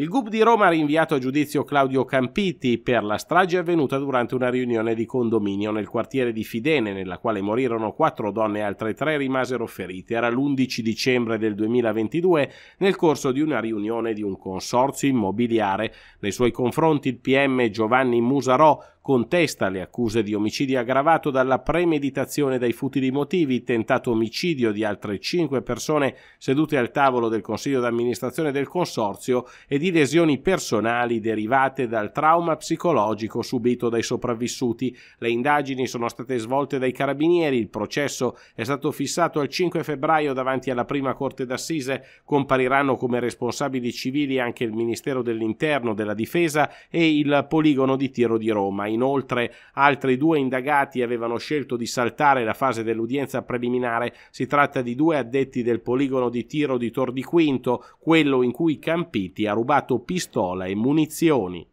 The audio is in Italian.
Il GUP di Roma ha rinviato a giudizio Claudio Campiti per la strage avvenuta durante una riunione di condominio nel quartiere di Fidene, nella quale morirono quattro donne e altre tre rimasero ferite. Era l'11 dicembre del 2022 nel corso di una riunione di un consorzio immobiliare. Nei suoi confronti il PM Giovanni Musarò contesta le accuse di omicidio aggravato dalla premeditazione dei futili motivi, tentato omicidio di altre cinque persone sedute al tavolo del Consiglio d'amministrazione del Consorzio e di lesioni personali derivate dal trauma psicologico subito dai sopravvissuti. Le indagini sono state svolte dai carabinieri, il processo è stato fissato al 5 febbraio davanti alla prima Corte d'Assise, compariranno come responsabili civili anche il Ministero dell'Interno, della Difesa e il Poligono di Tiro di Roma. Inoltre altri due indagati avevano scelto di saltare la fase dell'udienza preliminare. Si tratta di due addetti del poligono di tiro di Tor di Quinto, quello in cui Campiti ha rubato pistola e munizioni.